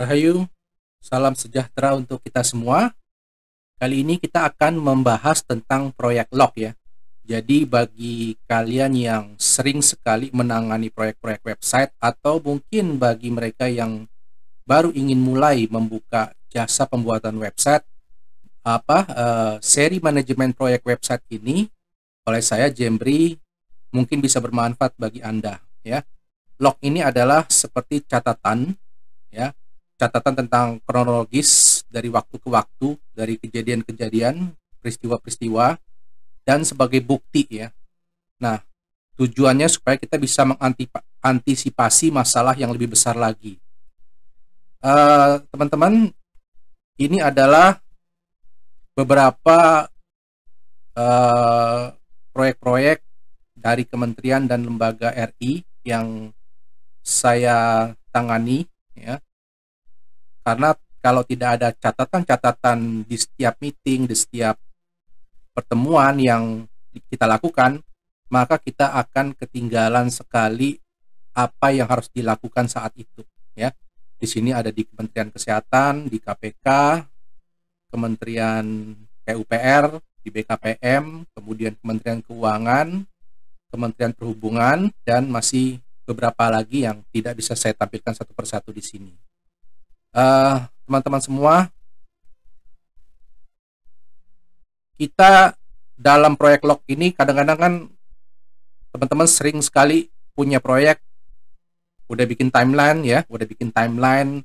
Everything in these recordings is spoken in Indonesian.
Rahayu, salam sejahtera untuk kita semua. Kali ini kita akan membahas tentang proyek log ya. Jadi bagi kalian yang sering sekali menangani proyek-proyek website atau mungkin bagi mereka yang baru ingin mulai membuka jasa pembuatan website, apa uh, seri manajemen proyek website ini oleh saya Jembri mungkin bisa bermanfaat bagi Anda ya. Log ini adalah seperti catatan ya catatan tentang kronologis dari waktu ke waktu, dari kejadian-kejadian, peristiwa-peristiwa, dan sebagai bukti ya. Nah, tujuannya supaya kita bisa mengantisipasi masalah yang lebih besar lagi. Eh, teman-teman, uh, ini adalah beberapa eh, proyek-proyek uh, dari kementerian dan lembaga RI yang saya tangani ya karena kalau tidak ada catatan-catatan di setiap meeting, di setiap pertemuan yang kita lakukan, maka kita akan ketinggalan sekali apa yang harus dilakukan saat itu, ya. Di sini ada di Kementerian Kesehatan, di KPK, Kementerian PUPR, di BKPM, kemudian Kementerian Keuangan, Kementerian Perhubungan, dan masih beberapa lagi yang tidak bisa saya tampilkan satu persatu di sini. Eh, teman-teman uh, semua kita dalam proyek log ini kadang-kadang kan teman-teman sering sekali punya proyek udah bikin timeline ya udah bikin timeline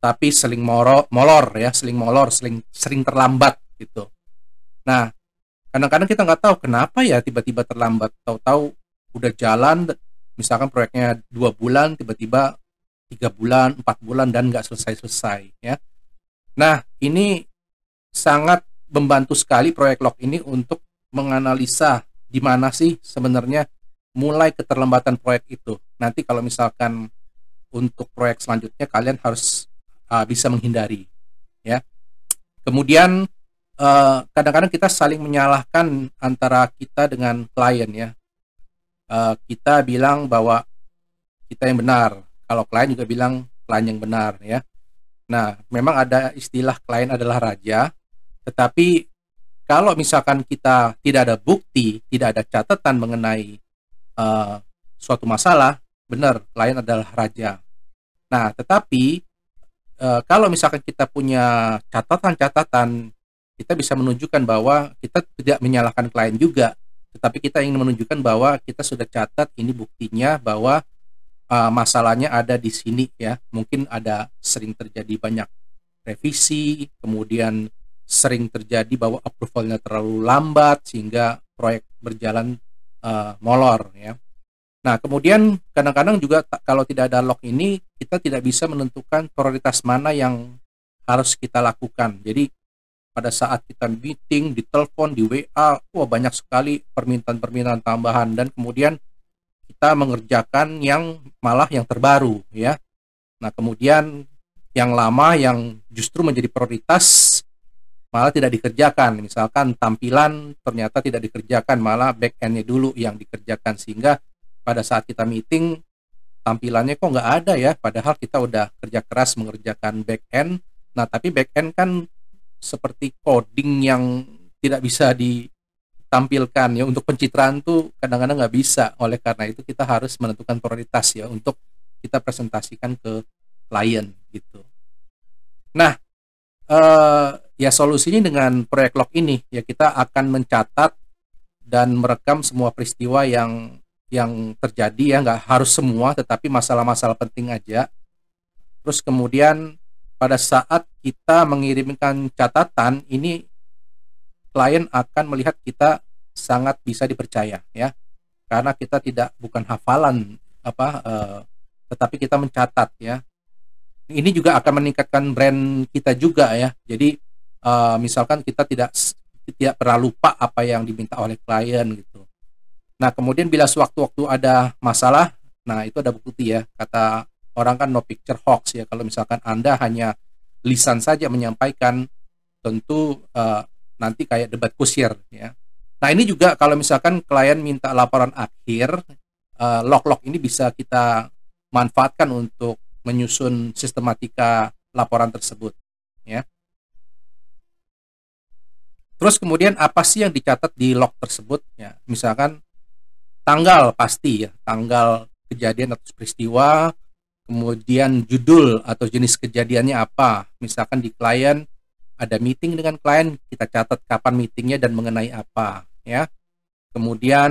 tapi seling moro, molor ya seling molor seling sering terlambat gitu nah kadang-kadang kita nggak tahu kenapa ya tiba-tiba terlambat tahu-tahu udah jalan misalkan proyeknya dua bulan tiba-tiba tiga bulan, empat bulan dan nggak selesai-selesai ya. Nah, ini sangat membantu sekali proyek log ini untuk menganalisa di mana sih sebenarnya mulai keterlambatan proyek itu. Nanti kalau misalkan untuk proyek selanjutnya kalian harus uh, bisa menghindari ya. Kemudian eh, kadang-kadang uh, kita saling menyalahkan antara kita dengan klien ya. Uh, kita bilang bahwa kita yang benar, kalau klien juga bilang klien yang benar ya nah memang ada istilah klien adalah raja tetapi kalau misalkan kita tidak ada bukti tidak ada catatan mengenai uh, suatu masalah benar klien adalah raja nah tetapi uh, kalau misalkan kita punya catatan-catatan kita bisa menunjukkan bahwa kita tidak menyalahkan klien juga tetapi kita ingin menunjukkan bahwa kita sudah catat ini buktinya bahwa uh, masalahnya ada di sini ya. Mungkin ada sering terjadi banyak revisi, kemudian sering terjadi bahwa approvalnya terlalu lambat sehingga proyek berjalan uh, molor ya. Nah, kemudian kadang-kadang juga kalau tidak ada log ini kita tidak bisa menentukan prioritas mana yang harus kita lakukan. Jadi pada saat kita meeting, di telepon, di WA, wah banyak sekali permintaan-permintaan tambahan dan kemudian kita mengerjakan yang malah yang terbaru ya. Nah, kemudian yang lama yang justru menjadi prioritas malah tidak dikerjakan. Misalkan tampilan ternyata tidak dikerjakan, malah back end-nya dulu yang dikerjakan sehingga pada saat kita meeting tampilannya kok nggak ada ya, padahal kita udah kerja keras mengerjakan back end. Nah, tapi back end kan seperti coding yang tidak bisa di tampilkan ya untuk pencitraan tuh kadang-kadang nggak bisa oleh karena itu kita harus menentukan prioritas ya untuk kita presentasikan ke klien gitu nah eh, ya solusinya dengan proyek log ini ya kita akan mencatat dan merekam semua peristiwa yang yang terjadi ya nggak harus semua tetapi masalah-masalah penting aja terus kemudian pada saat kita mengirimkan catatan ini klien akan melihat kita sangat bisa dipercaya ya karena kita tidak bukan hafalan apa uh, tetapi kita mencatat ya ini juga akan meningkatkan brand kita juga ya jadi uh, misalkan kita tidak tidak pernah lupa apa yang diminta oleh klien gitu nah kemudian bila sewaktu-waktu ada masalah nah itu ada bukti ya kata orang kan no picture hoax ya kalau misalkan anda hanya lisan saja menyampaikan tentu uh, nanti kayak debat kusir ya. Nah ini juga kalau misalkan klien minta laporan akhir, uh, log-log ini bisa kita manfaatkan untuk menyusun sistematika laporan tersebut ya. Terus kemudian apa sih yang dicatat di log tersebut ya? Misalkan tanggal pasti ya, tanggal kejadian atau peristiwa, kemudian judul atau jenis kejadiannya apa. Misalkan di klien ada meeting dengan klien, kita catat kapan meetingnya dan mengenai apa, ya. Kemudian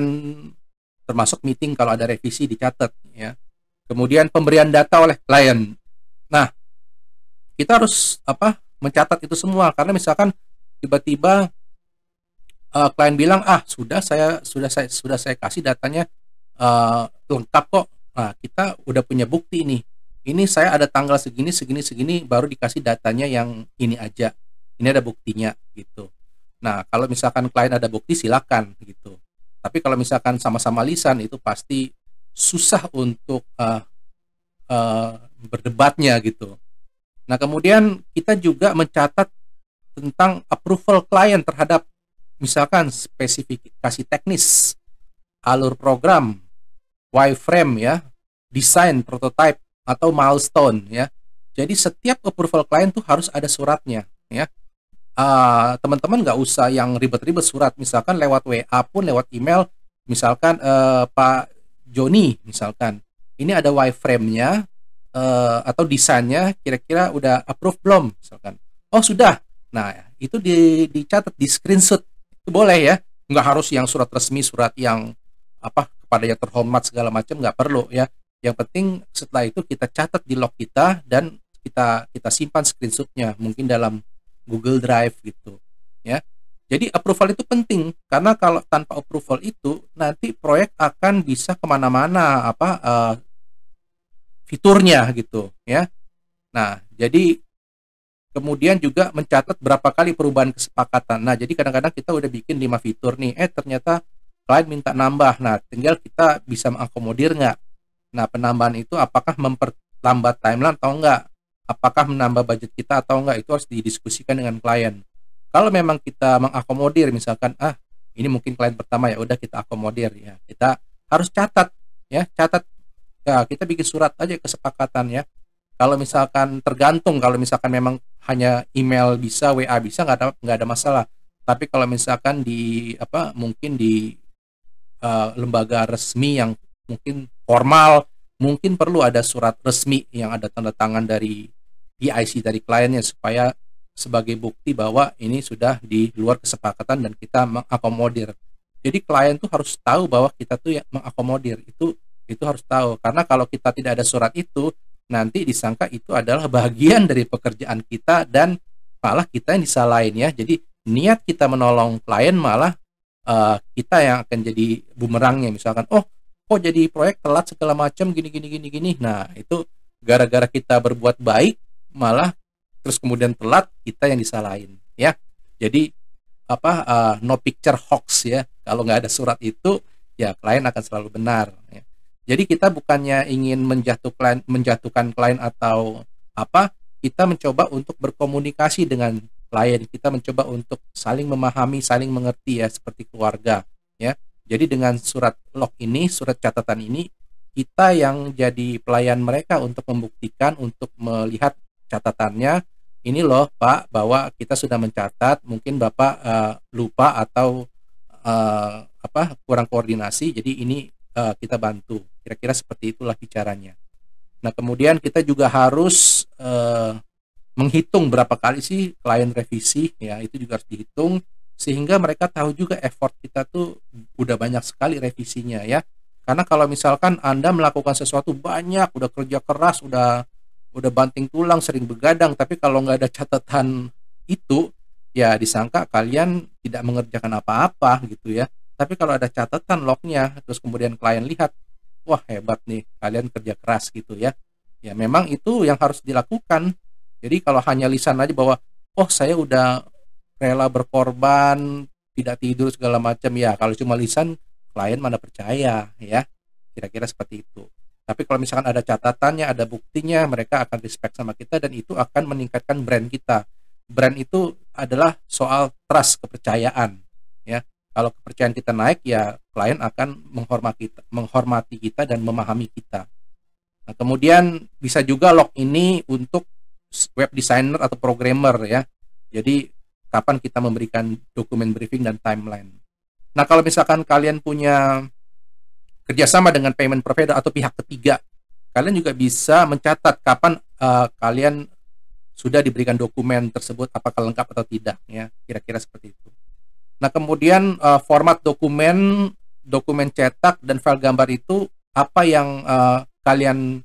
termasuk meeting kalau ada revisi dicatat, ya. Kemudian pemberian data oleh klien. Nah, kita harus apa? mencatat itu semua karena misalkan tiba-tiba uh, klien bilang ah sudah saya sudah saya sudah saya kasih datanya uh, lengkap kok. Nah, kita udah punya bukti ini. Ini saya ada tanggal segini segini segini baru dikasih datanya yang ini aja ini ada buktinya gitu nah kalau misalkan klien ada bukti silakan gitu tapi kalau misalkan sama-sama lisan itu pasti susah untuk uh, uh, berdebatnya gitu nah kemudian kita juga mencatat tentang approval klien terhadap misalkan spesifikasi teknis alur program wireframe ya desain prototype atau milestone ya jadi setiap approval klien tuh harus ada suratnya ya teman ah, teman-teman nggak usah yang ribet-ribet surat misalkan lewat WA pun lewat email misalkan uh, Pak Joni misalkan ini ada wireframe-nya uh, atau desainnya kira-kira udah approve belum misalkan oh sudah nah itu di, dicatat di screenshot itu boleh ya nggak harus yang surat resmi surat yang apa kepada yang terhormat segala macam nggak perlu ya yang penting setelah itu kita catat di log kita dan kita kita simpan screenshotnya mungkin dalam Google Drive gitu ya jadi approval itu penting karena kalau tanpa approval itu nanti proyek akan bisa kemana-mana apa uh, fiturnya gitu ya nah jadi kemudian juga mencatat berapa kali perubahan kesepakatan nah jadi kadang-kadang kita udah bikin lima fitur nih eh ternyata klien minta nambah. Nah, tinggal kita bisa mengakomodir nggak. Nah, penambahan itu apakah memperlambat timeline atau enggak? apakah menambah budget kita atau enggak itu harus didiskusikan dengan klien kalau memang kita mengakomodir misalkan ah ini mungkin klien pertama ya udah kita akomodir ya kita harus catat ya catat ya kita bikin surat aja kesepakatan ya kalau misalkan tergantung kalau misalkan memang hanya email bisa WA bisa nggak ada nggak ada masalah tapi kalau misalkan di apa mungkin di uh, lembaga resmi yang mungkin formal mungkin perlu ada surat resmi yang ada tanda tangan dari PIC dari kliennya supaya sebagai bukti bahwa ini sudah di luar kesepakatan dan kita mengakomodir. Jadi klien tuh harus tahu bahwa kita tuh yang mengakomodir itu itu harus tahu karena kalau kita tidak ada surat itu nanti disangka itu adalah bagian dari pekerjaan kita dan malah kita yang disalahin ya. Jadi niat kita menolong klien malah uh, kita yang akan jadi bumerangnya misalkan oh kok jadi proyek telat segala macam gini gini gini gini nah itu gara-gara kita berbuat baik malah terus kemudian telat kita yang disalahin ya jadi apa uh, no picture hoax ya kalau nggak ada surat itu ya klien akan selalu benar ya. jadi kita bukannya ingin menjatuh klien, menjatuhkan klien atau apa kita mencoba untuk berkomunikasi dengan klien kita mencoba untuk saling memahami saling mengerti ya seperti keluarga ya jadi dengan surat log ini, surat catatan ini, kita yang jadi pelayan mereka untuk membuktikan, untuk melihat catatannya, ini loh Pak, bahwa kita sudah mencatat, mungkin Bapak uh, lupa atau uh, apa kurang koordinasi, jadi ini uh, kita bantu. Kira-kira seperti itulah bicaranya. Nah kemudian kita juga harus uh, menghitung berapa kali sih klien revisi, ya itu juga harus dihitung sehingga mereka tahu juga effort kita tuh udah banyak sekali revisinya ya karena kalau misalkan anda melakukan sesuatu banyak udah kerja keras udah udah banting tulang sering begadang tapi kalau nggak ada catatan itu ya disangka kalian tidak mengerjakan apa-apa gitu ya tapi kalau ada catatan lognya terus kemudian klien lihat wah hebat nih kalian kerja keras gitu ya ya memang itu yang harus dilakukan jadi kalau hanya lisan aja bahwa oh saya udah rela berkorban tidak tidur segala macam ya kalau cuma lisan klien mana percaya ya kira-kira seperti itu tapi kalau misalkan ada catatannya ada buktinya mereka akan respect sama kita dan itu akan meningkatkan brand kita brand itu adalah soal trust kepercayaan ya kalau kepercayaan kita naik ya klien akan menghormati kita, menghormati kita dan memahami kita nah kemudian bisa juga log ini untuk web designer atau programmer ya jadi kapan kita memberikan dokumen briefing dan timeline. Nah, kalau misalkan kalian punya kerjasama dengan payment provider atau pihak ketiga, kalian juga bisa mencatat kapan uh, kalian sudah diberikan dokumen tersebut, apakah lengkap atau tidak, ya kira-kira seperti itu. Nah, kemudian uh, format dokumen, dokumen cetak dan file gambar itu apa yang uh, kalian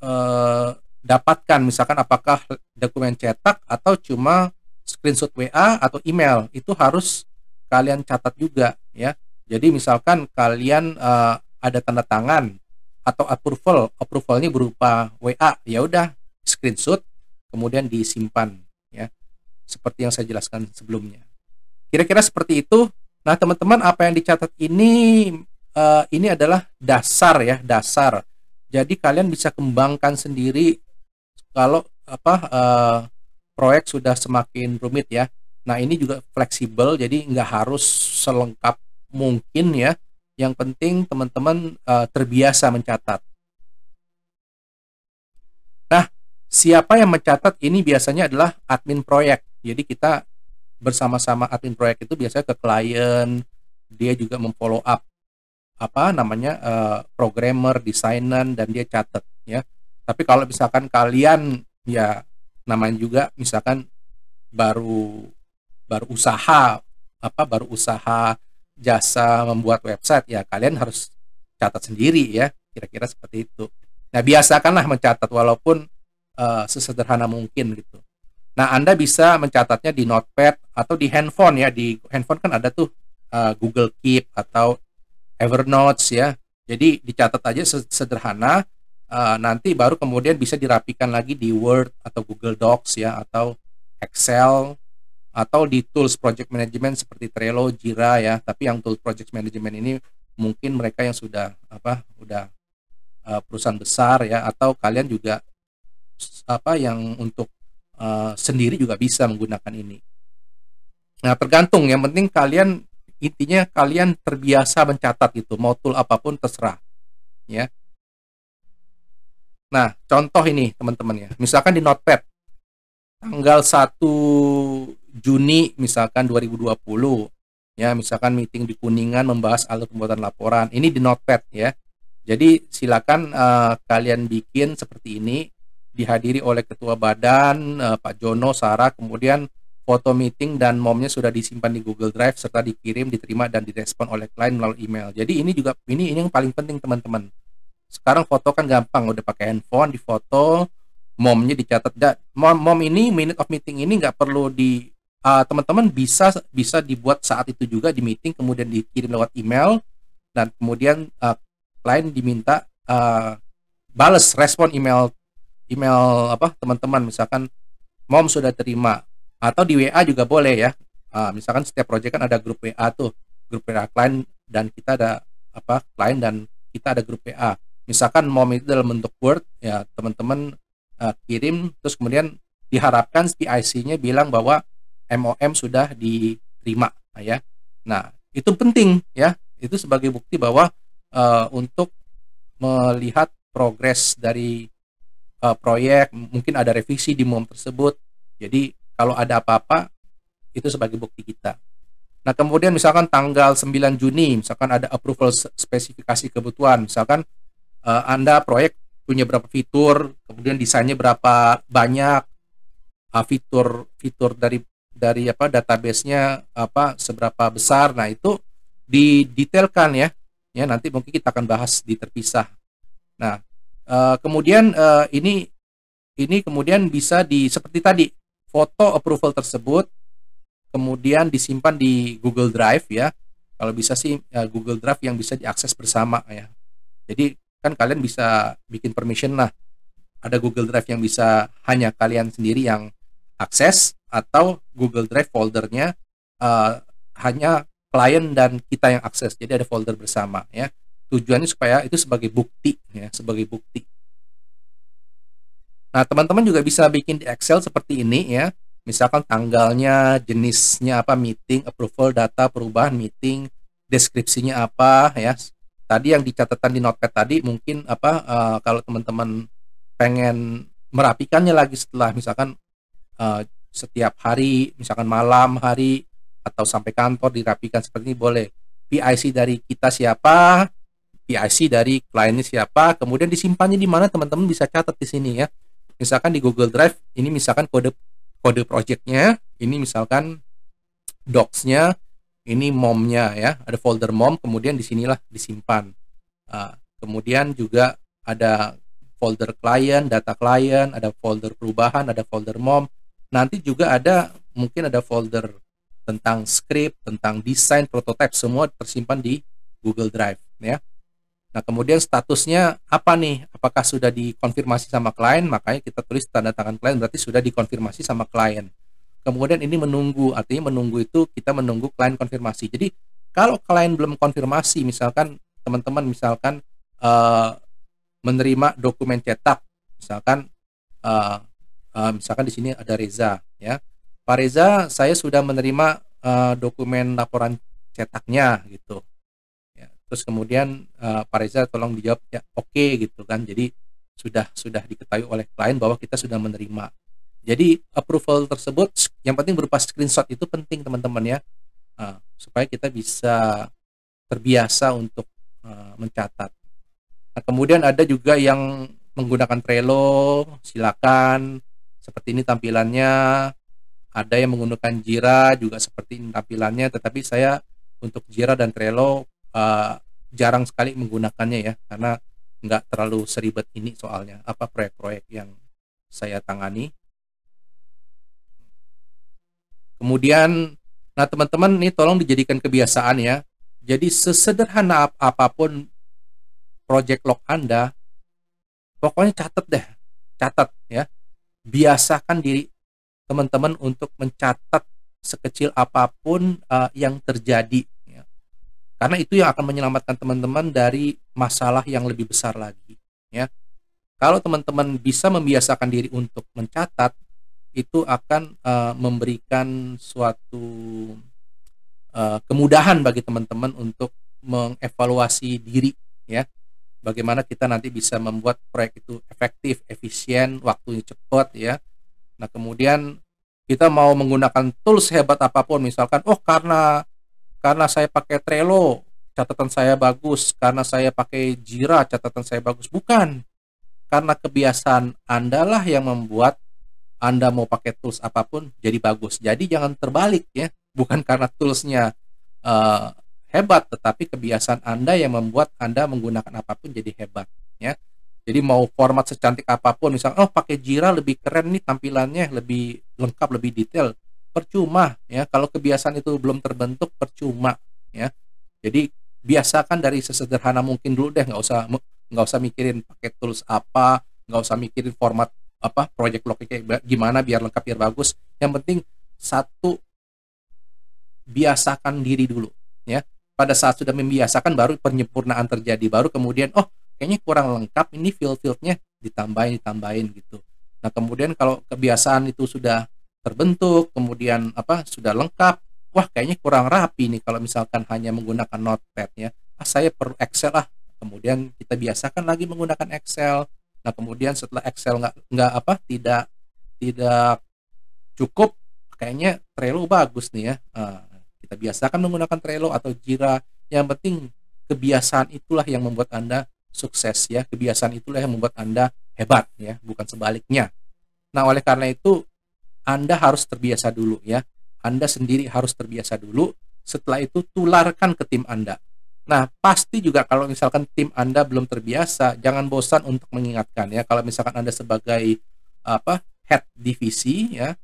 uh, dapatkan, misalkan apakah dokumen cetak atau cuma screenshot WA atau email itu harus kalian catat juga ya. Jadi misalkan kalian uh, ada tanda tangan atau approval, approval ini berupa WA, ya udah screenshot kemudian disimpan ya. Seperti yang saya jelaskan sebelumnya. Kira-kira seperti itu. Nah, teman-teman apa yang dicatat ini uh, ini adalah dasar ya, dasar. Jadi kalian bisa kembangkan sendiri kalau apa uh, proyek sudah semakin rumit ya. Nah ini juga fleksibel jadi nggak harus selengkap mungkin ya. Yang penting teman-teman uh, terbiasa mencatat. Nah siapa yang mencatat ini biasanya adalah admin proyek. Jadi kita bersama-sama admin proyek itu biasanya ke klien, dia juga memfollow up apa namanya uh, programmer, desainer dan dia catat ya. Tapi kalau misalkan kalian ya namanya juga misalkan baru baru usaha apa baru usaha jasa membuat website ya kalian harus catat sendiri ya kira-kira seperti itu nah biasakanlah mencatat walaupun uh, sesederhana mungkin gitu nah anda bisa mencatatnya di notepad atau di handphone ya di handphone kan ada tuh uh, Google Keep atau Evernote ya jadi dicatat aja sederhana Eh, nanti baru kemudian bisa dirapikan lagi di Word atau Google Docs ya atau Excel atau di tools project management seperti Trello, Jira ya. Tapi yang tools project management ini mungkin mereka yang sudah apa udah uh, perusahaan besar ya atau kalian juga apa yang untuk uh, sendiri juga bisa menggunakan ini. Nah, tergantung yang penting kalian intinya kalian terbiasa mencatat itu mau tool apapun terserah. Ya. Nah, contoh ini teman-teman ya. Misalkan di Notepad tanggal 1 Juni misalkan 2020 ya, misalkan meeting di Kuningan membahas alur pembuatan laporan. Ini di Notepad ya. Jadi silakan uh, kalian bikin seperti ini dihadiri oleh ketua badan uh, Pak Jono Sarah kemudian foto meeting dan momnya sudah disimpan di Google Drive serta dikirim, diterima dan direspon oleh klien melalui email. Jadi ini juga ini, ini yang paling penting teman-teman sekarang foto kan gampang udah pakai handphone di foto momnya dicatat gak mom, mom ini minute of meeting ini nggak perlu di uh, teman-teman bisa bisa dibuat saat itu juga di meeting kemudian dikirim lewat email dan kemudian uh, klien diminta uh, eh, balas respon email email apa teman-teman misalkan mom sudah terima atau di WA juga boleh ya uh, misalkan setiap project kan ada grup WA tuh grup WA klien dan kita ada apa klien dan kita ada grup WA misalkan mom itu dalam bentuk word ya teman-teman uh, kirim terus kemudian diharapkan PIC-nya bilang bahwa MOM sudah diterima nah, ya nah itu penting ya itu sebagai bukti bahwa uh, untuk melihat progres dari uh, proyek mungkin ada revisi di MOM tersebut jadi kalau ada apa-apa itu sebagai bukti kita nah kemudian misalkan tanggal 9 Juni misalkan ada approval spesifikasi kebutuhan misalkan uh, Anda proyek punya berapa fitur, kemudian desainnya berapa banyak, fitur eh, fitur fitur dari dari apa databasenya apa seberapa besar. Nah itu didetailkan ya. Ya nanti mungkin kita akan bahas di terpisah. Nah uh, kemudian uh, ini ini kemudian bisa di seperti tadi foto approval tersebut kemudian disimpan di Google Drive ya. Kalau bisa sih Google Drive yang bisa diakses bersama ya. Jadi kan kalian bisa bikin permission lah ada Google Drive yang bisa hanya kalian sendiri yang akses atau Google Drive foldernya uh, hanya klien dan kita yang akses jadi ada folder bersama ya tujuannya supaya itu sebagai bukti ya sebagai bukti nah teman-teman juga bisa bikin di Excel seperti ini ya misalkan tanggalnya jenisnya apa meeting approval data perubahan meeting deskripsinya apa ya tadi yang dicatatan di notepad tadi mungkin apa uh, kalau teman-teman pengen merapikannya lagi setelah misalkan uh, setiap hari misalkan malam hari atau sampai kantor dirapikan seperti ini boleh PIC dari kita siapa PIC dari kliennya siapa kemudian disimpannya di mana teman-teman bisa catat di sini ya misalkan di Google Drive ini misalkan kode kode projectnya ini misalkan docsnya. nya ini momnya ya ada folder mom kemudian disinilah disimpan uh, kemudian juga ada folder klien, data klien, ada folder perubahan ada folder mom nanti juga ada mungkin ada folder tentang script tentang desain prototipe semua tersimpan di Google Drive ya nah kemudian statusnya apa nih apakah sudah dikonfirmasi sama klien makanya kita tulis tanda tangan klien berarti sudah dikonfirmasi sama klien kemudian ini menunggu artinya menunggu itu kita menunggu klien konfirmasi jadi kalau klien belum konfirmasi misalkan teman-teman misalkan uh, menerima dokumen cetak misalkan uh, uh, misalkan di sini ada Reza ya Pak Reza saya sudah menerima uh, dokumen laporan cetaknya gitu ya, terus kemudian uh, Pak Reza tolong dijawab ya oke okay, gitu kan jadi sudah sudah diketahui oleh klien bahwa kita sudah menerima jadi approval tersebut yang penting berupa screenshot itu penting teman-teman ya ah, supaya kita bisa terbiasa untuk ah, mencatat. Nah, kemudian ada juga yang menggunakan Trello, silakan. Seperti ini tampilannya. Ada yang menggunakan Jira juga seperti ini tampilannya, tetapi saya untuk Jira dan Trello ah, jarang sekali menggunakannya ya karena nggak terlalu seribet ini soalnya apa proyek-proyek yang saya tangani Kemudian, nah teman-teman ini tolong dijadikan kebiasaan ya. Jadi sesederhana ap apapun project log Anda, pokoknya catat deh, catat ya. Biasakan diri teman-teman untuk mencatat sekecil apapun uh, yang terjadi. Ya. Karena itu yang akan menyelamatkan teman-teman dari masalah yang lebih besar lagi. Ya, kalau teman-teman bisa membiasakan diri untuk mencatat, itu akan uh, memberikan suatu uh, kemudahan bagi teman-teman untuk mengevaluasi diri ya bagaimana kita nanti bisa membuat proyek itu efektif efisien waktunya cepat ya nah kemudian kita mau menggunakan tools hebat apapun misalkan oh karena karena saya pakai Trello catatan saya bagus karena saya pakai Jira catatan saya bagus bukan karena kebiasaan andalah yang membuat anda mau pakai tools apapun jadi bagus. Jadi jangan terbalik ya, bukan karena toolsnya uh, hebat, tetapi kebiasaan Anda yang membuat Anda menggunakan apapun jadi hebat ya. Jadi mau format secantik apapun, misal oh pakai Jira lebih keren nih tampilannya, lebih lengkap, lebih detail, percuma ya. Kalau kebiasaan itu belum terbentuk, percuma ya. Jadi biasakan dari sesederhana mungkin dulu deh, nggak usah nggak usah mikirin pakai tools apa, nggak usah mikirin format apa project logiknya gimana biar lengkap biar bagus yang penting satu biasakan diri dulu ya pada saat sudah membiasakan baru penyempurnaan terjadi baru kemudian oh kayaknya kurang lengkap ini field-fieldnya ditambahin ditambahin gitu nah kemudian kalau kebiasaan itu sudah terbentuk kemudian apa sudah lengkap wah kayaknya kurang rapi nih kalau misalkan hanya menggunakan notepad ya ah saya perlu Excel lah kemudian kita biasakan lagi menggunakan Excel Nah kemudian setelah Excel nggak nggak apa tidak tidak cukup kayaknya Trello bagus nih ya. Nah, kita biasakan menggunakan Trello atau Jira. Yang penting kebiasaan itulah yang membuat Anda sukses ya. Kebiasaan itulah yang membuat Anda hebat ya, bukan sebaliknya. Nah, oleh karena itu Anda harus terbiasa dulu ya. Anda sendiri harus terbiasa dulu. Setelah itu tularkan ke tim Anda. Nah, pasti juga kalau misalkan tim Anda belum terbiasa, jangan bosan untuk mengingatkan ya. Kalau misalkan Anda sebagai apa head divisi ya,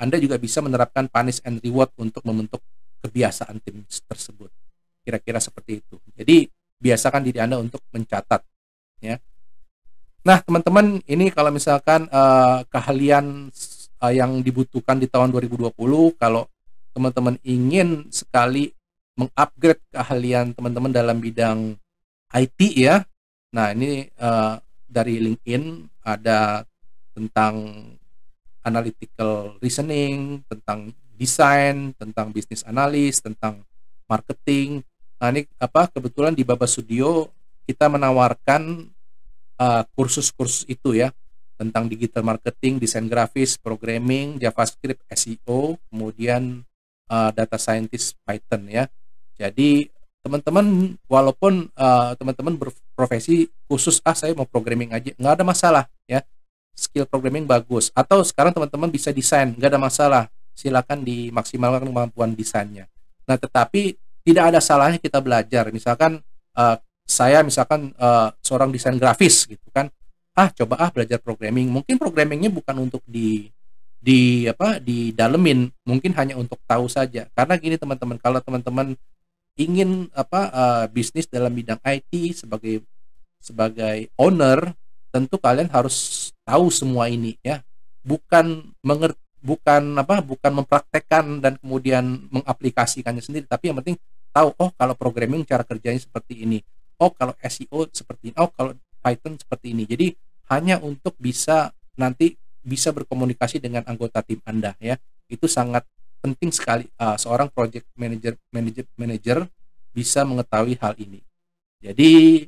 Anda juga bisa menerapkan punish and reward untuk membentuk kebiasaan tim tersebut. Kira-kira seperti itu. Jadi, biasakan diri Anda untuk mencatat ya. Nah, teman-teman, ini kalau misalkan uh, keahlian uh, yang dibutuhkan di tahun 2020 kalau teman-teman ingin sekali mengupgrade keahlian teman-teman dalam bidang IT ya. Nah, ini uh, dari LinkedIn ada tentang analytical reasoning, tentang desain, tentang bisnis analis, tentang marketing. Nah, ini apa kebetulan di Baba Studio kita menawarkan eh, kursus-kursus uh, itu ya tentang digital marketing, desain grafis, programming, JavaScript, SEO, kemudian uh, data scientist Python ya. Jadi teman-teman walaupun teman eh, teman-teman berprofesi khusus ah saya mau programming aja nggak ada masalah ya skill programming bagus atau sekarang teman-teman bisa desain nggak ada masalah silakan dimaksimalkan kemampuan desainnya nah tetapi tidak ada salahnya kita belajar misalkan uh, saya misalkan uh, seorang desain grafis gitu kan ah coba ah belajar programming mungkin programmingnya bukan untuk di di apa di dalemin mungkin hanya untuk tahu saja karena gini teman-teman kalau teman-teman ingin apa uh, bisnis dalam bidang IT sebagai sebagai owner tentu kalian harus tahu semua ini ya bukan mengerti bukan apa bukan mempraktekkan dan kemudian mengaplikasikannya sendiri tapi yang penting tahu oh kalau programming cara kerjanya seperti ini oh kalau SEO seperti ini oh kalau Python seperti ini jadi hanya untuk bisa nanti bisa berkomunikasi dengan anggota tim Anda ya itu sangat penting sekali uh, seorang project manager manager manager bisa mengetahui hal ini. Jadi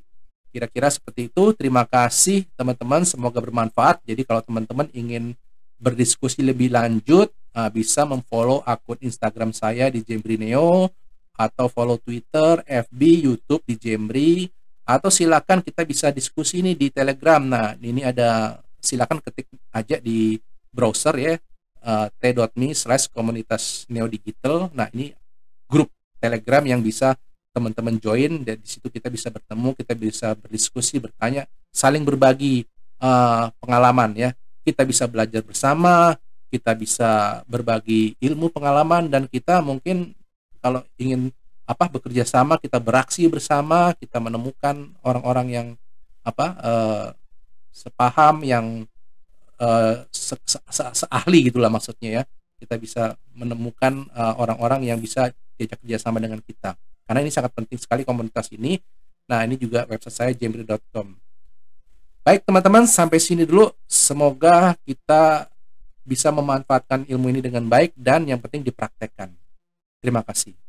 kira-kira seperti itu. Terima kasih teman-teman, semoga bermanfaat. Jadi kalau teman-teman ingin berdiskusi lebih lanjut, uh, bisa memfollow akun Instagram saya di Jembrineo atau follow Twitter, FB, YouTube di Jembri atau silakan kita bisa diskusi ini di Telegram. Nah, ini ada silakan ketik aja di browser ya uh, eh, t.me slash komunitas neodigital. Nah ini grup telegram yang bisa teman-teman join dan di situ kita bisa bertemu, kita bisa berdiskusi, bertanya, saling berbagi uh, pengalaman ya. Kita bisa belajar bersama, kita bisa berbagi ilmu pengalaman dan kita mungkin kalau ingin apa bekerja sama, kita beraksi bersama, kita menemukan orang-orang yang apa uh, sepaham yang uh, se -se seahli gitulah maksudnya ya kita bisa menemukan eh, orang-orang uh, yang bisa diajak kerjasama dengan kita karena ini sangat penting sekali komunitas ini nah ini juga website saya jembre.com baik teman-teman sampai sini dulu semoga kita bisa memanfaatkan ilmu ini dengan baik dan yang penting dipraktekkan terima kasih